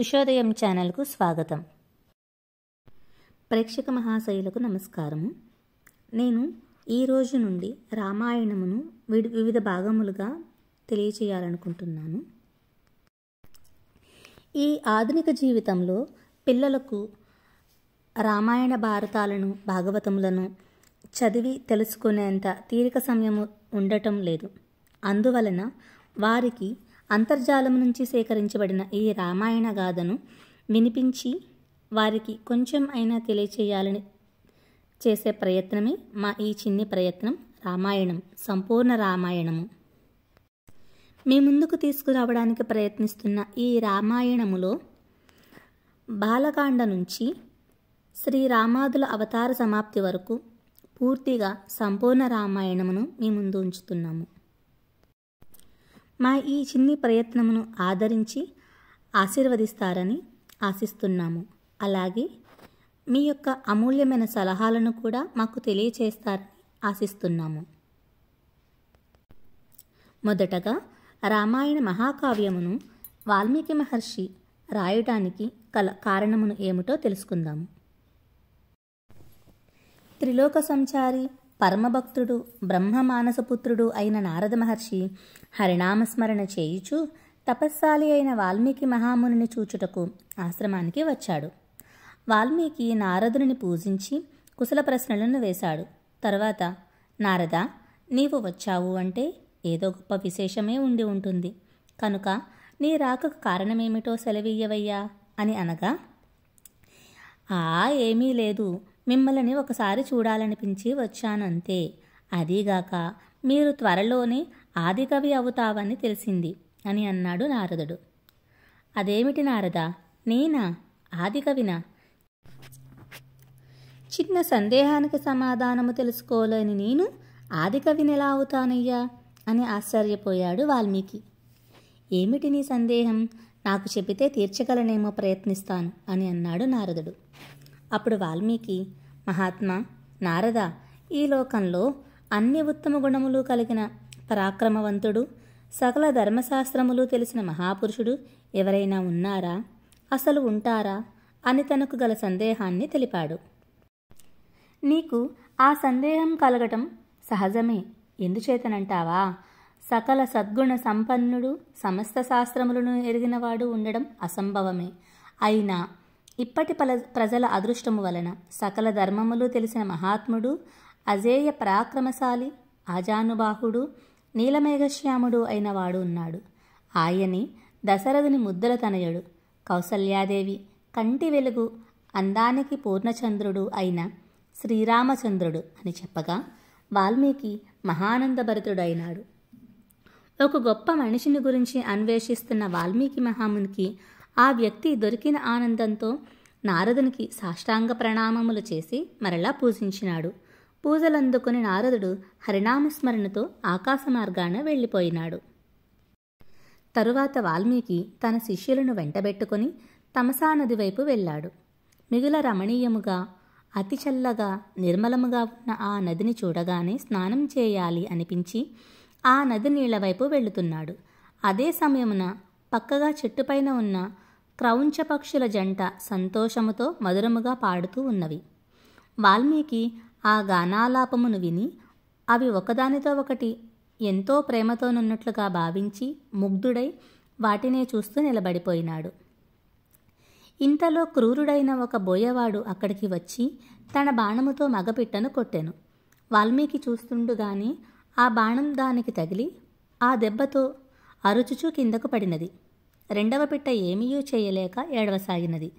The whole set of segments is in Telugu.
ఉషోదయం ఛానల్కు స్వాగతం ప్రేక్షక మహాశైలకు నమస్కారము నేను ఈ రోజు నుండి రామాయణమును వివిధ భాగములుగా తెలియచేయాలనుకుంటున్నాను ఈ ఆధునిక జీవితంలో పిల్లలకు రామాయణ భారతాలను భాగవతములను చదివి తెలుసుకునేంత తీరిక సమయము ఉండటం లేదు అందువలన వారికి అంతర్జాలం నుంచి సేకరించబడిన ఈ రామాయణ గాథను వినిపించి వారికి కొంచెం అయినా తెలియచేయాలని చేసే ప్రయత్నమే మా ఈ చిన్ని ప్రయత్నం రామాయణం సంపూర్ణ రామాయణము మీ ముందుకు తీసుకురావడానికి ప్రయత్నిస్తున్న ఈ రామాయణములో బాలకాండ నుంచి శ్రీరామాదుల అవతార సమాప్తి వరకు పూర్తిగా సంపూర్ణ రామాయణమును మీ ముందు ఉంచుతున్నాము మా ఈ చిన్ని ప్రయత్నమును ఆదరించి ఆశీర్వదిస్తారని ఆశిస్తున్నాము అలాగే మీ యొక్క అమూల్యమైన సలహాలను కూడా మాకు తెలియచేస్తారని ఆశిస్తున్నాము మొదటగా రామాయణ మహాకావ్యమును వాల్మీకి మహర్షి రాయడానికి కల కారణమును ఏమిటో తెలుసుకుందాము త్రిలోక సంచారి పరమభక్తుడు బ్రహ్మ మానసపుత్రుడు అయిన నారద మహర్షి హరినామస్మరణ చేయుచు తపస్సాలి అయిన వాల్మీకి మహామునిని చూచుటకు ఆశ్రమానికి వచ్చాడు వాల్మీకి నారదుని పూజించి కుశల ప్రశ్నలను వేశాడు తర్వాత నారద నీవు వచ్చావు అంటే ఏదో గొప్ప విశేషమే ఉండి ఉంటుంది కనుక నీ రాకకు కారణమేమిటో సెలవీయవయ్యా అని అనగా ఆ ఏమీ లేదు మిమ్మల్ని ఒకసారి చూడాలనిపించి వచ్చానంతే అదీగాక మీరు త్వరలోనే ఆదికవి అవుతావని తెలిసింది అని అన్నాడు నారదుడు అదేమిటి నారద నేనా ఆదికవినా చిన్న సందేహానికి సమాధానము తెలుసుకోలేని నేను ఆదికవిని ఎలా అవుతానయ్యా అని ఆశ్చర్యపోయాడు వాల్మీకి ఏమిటి నీ సందేహం నాకు చెబితే తీర్చగలనేమో ప్రయత్నిస్తాను అని అన్నాడు నారదుడు అప్పుడు వాల్మీకి మహాత్మా నారద ఈ లోకంలో అన్ని ఉత్తమ గుణములు కలిగిన పరాక్రమవంతుడు సకల ధర్మశాస్త్రములు తెలిసిన మహాపురుషుడు ఎవరైనా ఉన్నారా అసలు ఉంటారా అని తనకు గల సందేహాన్ని తెలిపాడు నీకు ఆ సందేహం కలగటం సహజమే ఎందుచేతనంటావా సకల సద్గుణ సంపన్నుడు సమస్త శాస్త్రములను ఎరిగినవాడు ఉండడం అసంభవమే అయినా ఇప్పటి పల ప్రజల అదృష్టము వలన సకల ధర్మములు తెలిసిన మహాత్ముడు అజేయ పరాక్రమశాలి ఆజానుబాహుడు నీలమేఘశ్యాముడు అయిన వాడు ఉన్నాడు ఆయని దశరథుని ముద్దల తనయుడు కౌసల్యాదేవి కంటి వెలుగు అందానికి పూర్ణచంద్రుడు అయిన శ్రీరామచంద్రుడు అని చెప్పగా వాల్మీకి అయినాడు ఒక గొప్ప మనిషిని గురించి అన్వేషిస్తున్న వాల్మీకి మహామునికి ఆ వ్యక్తి దొరికిన ఆనందంతో నారదునికి సాష్టాంగ ప్రణామములు చేసి మరలా పూజించినాడు పూజలందుకుని నారదుడు హరినామస్మరణతో ఆకాశ మార్గాన వెళ్ళిపోయినాడు తరువాత వాల్మీకి తన శిష్యులను వెంటబెట్టుకుని తమసానది వైపు వెళ్ళాడు మిగుల రమణీయముగా అతి చల్లగా నిర్మలముగా ఉన్న ఆ నదిని చూడగానే స్నానం చేయాలి అనిపించి ఆ నది నీళ్ల వైపు వెళుతున్నాడు అదే సమయమున పక్కగా చెట్టుపైన ఉన్న క్రౌంచ పక్షుల జంట సంతోషముతో మధురముగా పాడుతూ ఉన్నవి వాల్మీకి ఆ గానాలాపమును విని అవి ఒకదానితో ఒకటి ఎంతో ప్రేమతోనున్నట్లుగా భావించి ముగ్ధుడై వాటినే చూస్తూ నిలబడిపోయినాడు ఇంతలో క్రూరుడైన ఒక బోయవాడు అక్కడికి వచ్చి తన బాణముతో మగపిట్టను కొట్టెను వాల్మీకి చూస్తుండగానే ఆ బాణం దానికి తగిలి ఆ దెబ్బతో అరుచుచూ కిందకు పడినది రెండవ పిట్ట ఏమీ చేయలేక ఏడవసాగినది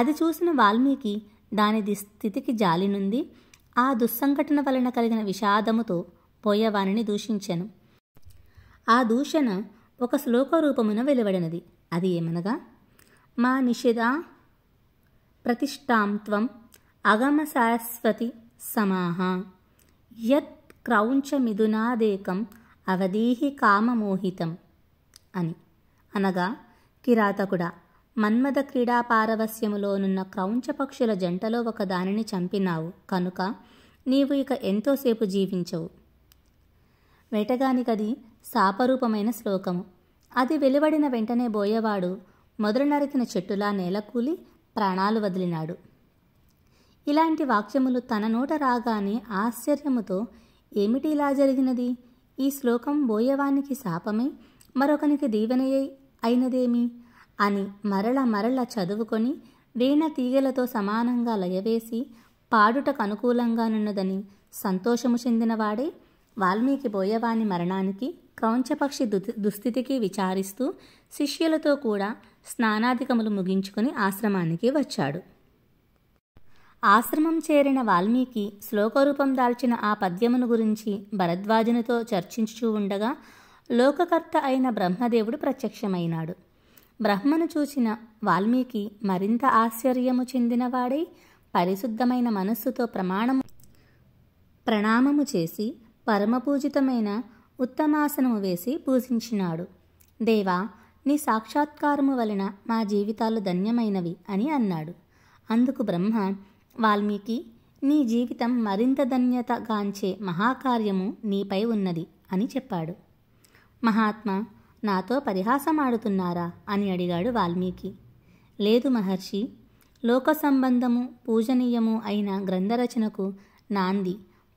అది చూసిన వాల్మీకి దాని స్థితికి జాలినుంది ఆ దుస్సంఘటన వలన కలిగిన విషాదముతో పోయేవానిని దూషించాను ఆ దూషణ ఒక శ్లోక రూపమున వెలువడినది అది ఏమనగా మా నిషిధ ప్రతిష్టాంత్వం అగమ శాశ్వతి సమాహ యత్ క్రౌంచ మిథునాదేకం అవధీహి కామమోహితం అని అనగా కిరాతకుడా మన్మథ క్రీడా పారవస్యములోనున్న క్రౌంచపక్షుల జంటలో ఒక దానిని చంపినావు కనుక నీవు ఇక ఎంతోసేపు జీవించవు వెటగానికది శాపరూపమైన శ్లోకము అది వెలువడిన వెంటనే బోయేవాడు మొదలు నరికిన చెట్టులా నేలకూలి ప్రాణాలు వదిలినాడు ఇలాంటి వాక్యములు తన నోట రాగానే ఆశ్చర్యముతో ఏమిటి ఇలా జరిగినది ఈ శ్లోకం బోయవానికి శాపమై మరొకనికి దీవెనయ్యై అయినదేమి అని మరల మరల చదువుకొని వీణ తీగలతో సమానంగా లయవేసి పాడుటకు అనుకూలంగానున్నదని సంతోషము చెందినవాడే వాల్మీకి బోయవాని మరణానికి క్రౌంచపక్షి దుస్థితికి విచారిస్తూ శిష్యులతో కూడా స్నానాధికములు ముగించుకుని ఆశ్రమానికి వచ్చాడు ఆశ్రమం చేరిన వాల్మీకి శ్లోకరూపం దాల్చిన ఆ పద్యమును గురించి భరద్వాజునితో చర్చించుచూ ఉండగా లోకకర్త అయిన బ్రహ్మదేవుడు ప్రత్యక్షమైనాడు బ్రహ్మను చూసిన వాల్మీకి మరింత ఆశ్చర్యము చెందినవాడై పరిశుద్ధమైన మనస్సుతో ప్రమాణము ప్రణామము చేసి పరమపూజితమైన ఉత్తమాసనము వేసి పూజించినాడు దేవా నీ సాక్షాత్కారము వలన మా జీవితాలు ధన్యమైనవి అని అన్నాడు అందుకు బ్రహ్మ వాల్మీకి నీ జీవితం మరింత ధన్యతగాంచే మహాకార్యము నీపై ఉన్నది అని చెప్పాడు మహాత్మా నాతో పరిహాసమాడుతున్నారా అని అడిగాడు వాల్మీకి లేదు మహర్షి లోక సంబంధము పూజనీయము అయిన గ్రంథరచనకు నాంది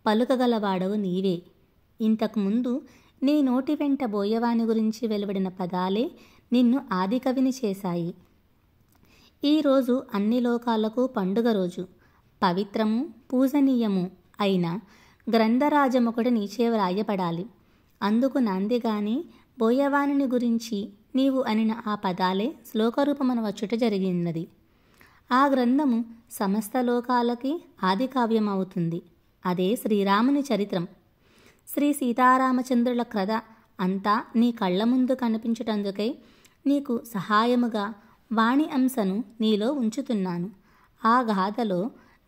పలుకగలవాడవు నీవే ఇంతకుముందు నీ నోటి వెంట బోయవాని గురించి వెలువడిన పదాలే నిన్ను ఆదికవిని చేశాయి ఈరోజు అన్ని లోకాలకు పండుగ రోజు పవిత్రము పూజనీయము అయిన గ్రంథరాజముకుడు నీచే వ్రాయబడాలి అందుకు కానీ బోయవానిని గురించి నీవు అనిన ఆ పదాలే శ్లోకరూపమన వచ్చుట జరిగినది ఆ గ్రంథము సమస్త లోకాలకి ఆది కావ్యమవుతుంది అదే శ్రీరాముని చరిత్రం శ్రీ సీతారామచంద్రుల క్రథ అంతా నీ కళ్ళ ముందు కనిపించటందుకై నీకు సహాయముగా వాణి అంశను నీలో ఉంచుతున్నాను ఆ గాథలో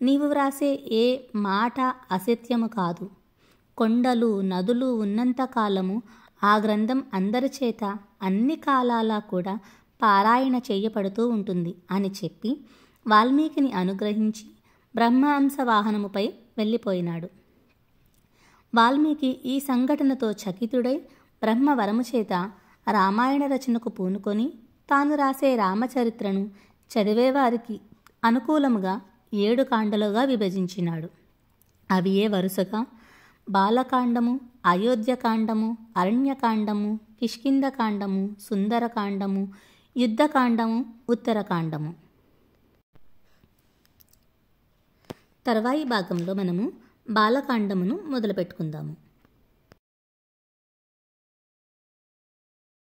నీవు వ్రాసే ఏ మాట అసత్యము కాదు కొండలు నదులు ఉన్నంతకాలము ఆ గ్రంథం అందరి చేత అన్ని కాలాలా కూడా పారాయణ చేయబడుతూ ఉంటుంది అని చెప్పి వాల్మీకిని అనుగ్రహించి బ్రహ్మాంస వాహనముపై వెళ్ళిపోయినాడు వాల్మీకి ఈ సంఘటనతో చకితుడై బ్రహ్మవరము చేత రామాయణ రచనకు పూనుకొని తాను రాసే రామచరిత్రను చదివేవారికి అనుకూలముగా ఏడు కాండలుగా విభజించినాడు అవి ఏ వరుసగా బాలకాండము అయోధ్యకాండము అరణ్యకాండము కిష్కిందకాండము సుందరకాండము యుద్ధకాండము ఉత్తరకాండము తర్వాయి భాగంలో మనము బాలకాండమును మొదలుపెట్టుకుందాము